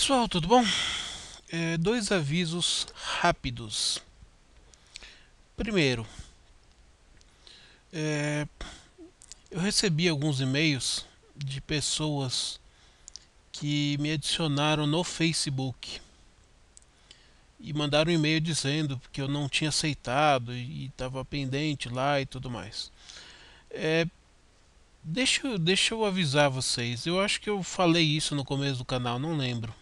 Pessoal, tudo bom? É, dois avisos rápidos. Primeiro, é, eu recebi alguns e-mails de pessoas que me adicionaram no Facebook e mandaram um e-mail dizendo que eu não tinha aceitado e estava pendente lá e tudo mais. É, deixa, deixa eu avisar vocês, eu acho que eu falei isso no começo do canal, não lembro.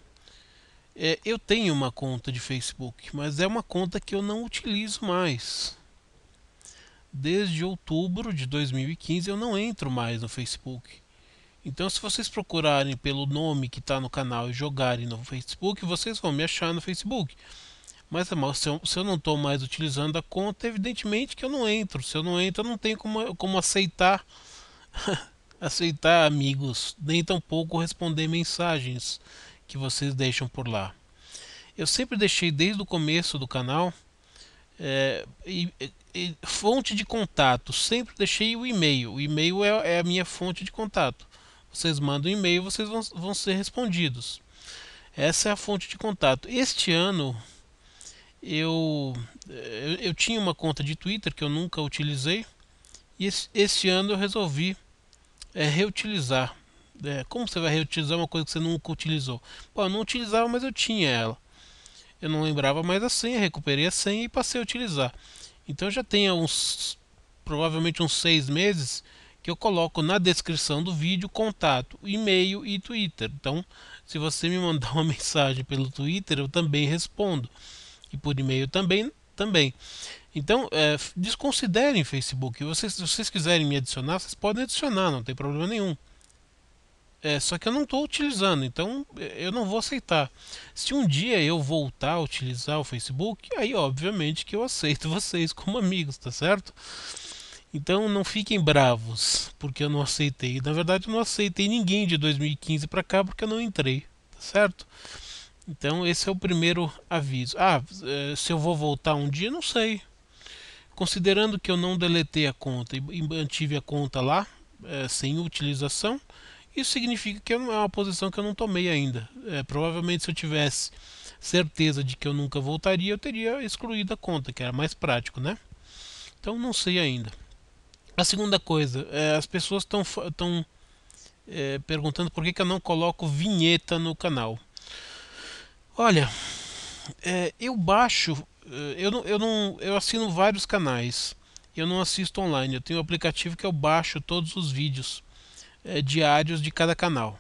É, eu tenho uma conta de Facebook, mas é uma conta que eu não utilizo mais. Desde outubro de 2015 eu não entro mais no Facebook. Então, se vocês procurarem pelo nome que está no canal e jogarem no Facebook, vocês vão me achar no Facebook. Mas é se eu, se eu não estou mais utilizando a conta, evidentemente que eu não entro. Se eu não entro, eu não tenho como, como aceitar aceitar amigos, nem tampouco responder mensagens que vocês deixam por lá. Eu sempre deixei desde o começo do canal é, e, e, fonte de contato, sempre deixei o e-mail. O e-mail é, é, a minha fonte de contato. Vocês mandam um e-mail, vocês vão, vão ser respondidos. Essa é a fonte de contato. Este ano eu, eu, eu tinha uma conta de Twitter que eu nunca utilizei e esse, este ano eu resolvi é, reutilizar. É, como você vai reutilizar uma coisa que você nunca utilizou? Bom, eu não utilizava, mas eu tinha ela. Eu não lembrava mais a senha, recuperei a senha e passei a utilizar. Então já tem uns, provavelmente uns seis meses que eu coloco na descrição do vídeo contato, e-mail e Twitter. Então, se você me mandar uma mensagem pelo Twitter, eu também respondo. E por e-mail também, também. Então, é, desconsiderem Facebook. Vocês, se vocês quiserem me adicionar, vocês podem adicionar, não tem problema nenhum. É, só que eu não estou utilizando, então é, eu não vou aceitar. Se um dia eu voltar a utilizar o Facebook, aí obviamente que eu aceito vocês como amigos, tá certo? Então não fiquem bravos, porque eu não aceitei. Na verdade, eu não aceitei ninguém de 2015 para cá porque eu não entrei, tá certo? Então esse é o primeiro aviso. Ah, é, se eu vou voltar um dia, não sei. Considerando que eu não deletei a conta e mantive a conta lá, é, sem utilização, isso significa que é uma posição que eu não tomei ainda. É, provavelmente, se eu tivesse certeza de que eu nunca voltaria, eu teria excluído a conta, que era mais prático, né? Então, não sei ainda. A segunda coisa, é, as pessoas estão é, perguntando por que, que eu não coloco vinheta no canal. Olha, é, eu baixo, é, eu não, eu não, eu assino vários canais. Eu não assisto online. Eu tenho um aplicativo que eu baixo todos os vídeos é, diários de cada canal.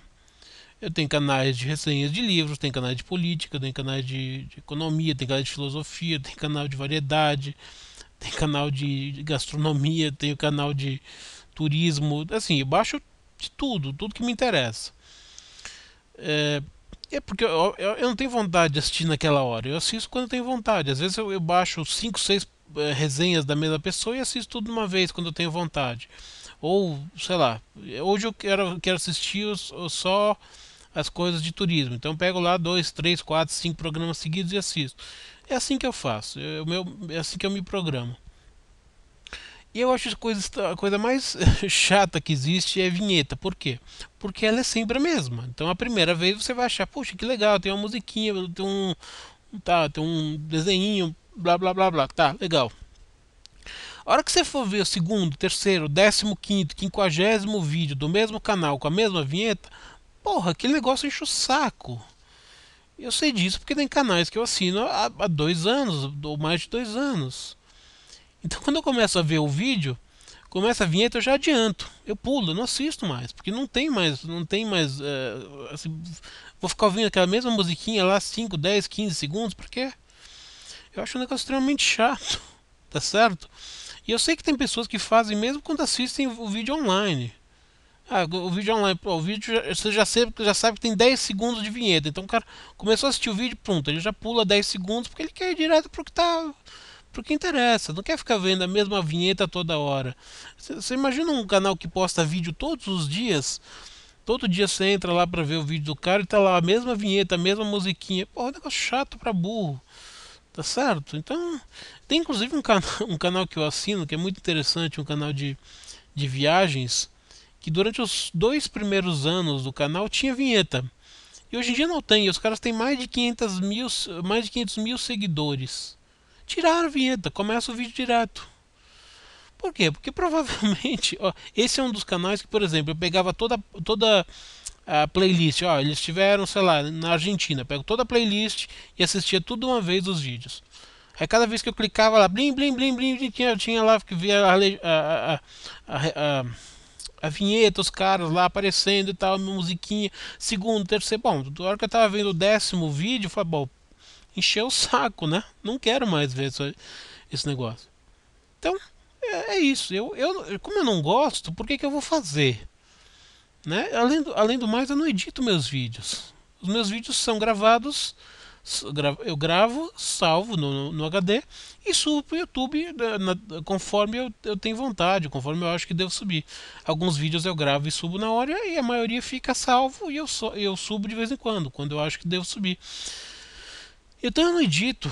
Eu tenho canais de resenhas de livros, tenho canais de política, tenho canais de, de economia, tenho canais de filosofia, tenho canal de variedade, tenho canal de gastronomia, tenho canal de turismo, assim, eu baixo de tudo, tudo que me interessa. É, é porque eu, eu, eu, não tenho vontade de assistir naquela hora, eu assisto quando eu tenho vontade. Às vezes eu, eu baixo 5, 6 eh, resenhas da mesma pessoa e assisto tudo de uma vez quando eu tenho vontade. Ou, sei lá, hoje eu quero, quero assistir os, só as coisas de turismo. Então pego lá dois, três, quatro, cinco programas seguidos e assisto. É assim que eu faço, eu, meu, é assim que eu me programo. E eu acho que a coisa mais chata que existe é vinheta. Por quê? Porque ela é sempre a mesma. Então a primeira vez você vai achar, poxa, que legal, tem uma musiquinha, tem um, tá, tem um desenho, blá blá blá blá. Tá, legal. A hora que você for ver o segundo, terceiro, décimo quinto, quinquagésimo vídeo do mesmo canal com a mesma vinheta, porra, aquele negócio enche o saco. Eu sei disso porque tem canais que eu assino há, há dois anos, ou mais de dois anos. Então quando eu começo a ver o vídeo, começa a vinheta eu já adianto eu pulo eu não assisto mais porque não tem mais não tem mais eh, assim, vou ficar ouvindo aquela mesma musiquinha lá 5 10 15 segundos porque eu acho um negócio extremamente chato, tá certo? E eu sei que tem pessoas que fazem mesmo quando assistem o vídeo online. Ah, o vídeo online, o vídeo você já sabe, já sabe que tem 10 segundos de vinheta. Então o cara começou a assistir o vídeo, pronto, ele já pula 10 segundos porque ele quer ir direto pro que tá pro que interessa, não quer ficar vendo a mesma vinheta toda hora. Você imagina um canal que posta vídeo todos os dias? Todo dia você entra lá para ver o vídeo do cara e tá lá a mesma vinheta, a mesma musiquinha. Porra, é negócio chato pra burro. Tá certo? Então, tem inclusive um, can um canal que eu assino que é muito interessante um canal de, de viagens. Que durante os dois primeiros anos do canal tinha vinheta. E hoje em dia não tem. Os caras têm mais de 500 mil, mais de 500 mil seguidores. Tiraram a vinheta, começa o vídeo direto. Por quê? Porque provavelmente, ó, esse é um dos canais que, por exemplo, eu pegava toda, toda a playlist. Ó, eles tiveram, sei lá, na Argentina. Pego toda a playlist e assistia tudo uma vez os vídeos. Aí cada vez que eu clicava lá, blim, blim, blim, blim, tinha, tinha lá que via a, a, a, vinheta, os caras lá aparecendo e tal, musiquinha, segundo, terceiro. Bom, na hora que eu tava vendo o décimo vídeo, eu falei, bom, encheu o saco, né? Não quero mais ver esse negócio. Então, é, é, isso. Eu, eu, como eu não gosto, por que, que eu vou fazer? Né? Além, do, além do mais, eu não edito meus vídeos. Os meus vídeos são gravados, eu gravo, salvo no, no HD e subo para o YouTube né, na, conforme eu, eu tenho vontade, conforme eu acho que devo subir. Alguns vídeos eu gravo e subo na hora e a maioria fica salvo e eu, so, eu subo de vez em quando, quando eu acho que devo subir. Então eu não edito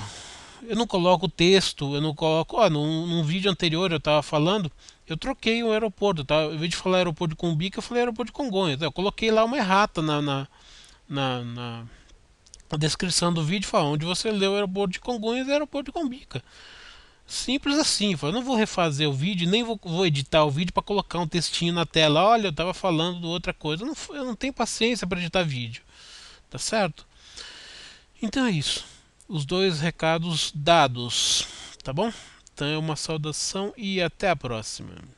eu não coloco o texto, eu não coloco. Ó, num, num vídeo anterior eu estava falando, eu troquei o aeroporto, tá? Em vez de falar aeroporto de Cumbica, eu falei aeroporto de Congonhas. Tá? Eu coloquei lá uma errata na, na, na, na descrição do vídeo, fala, onde você leu o aeroporto de Congonhas e aeroporto de Cumbica. Simples assim, eu não vou refazer o vídeo, nem vou, vou editar o vídeo para colocar um textinho na tela. Olha, eu estava falando de outra coisa. Eu não, eu não tenho paciência para editar vídeo, tá certo? Então é isso os dois recados dados, tá bom? Então é uma saudação e até a próxima.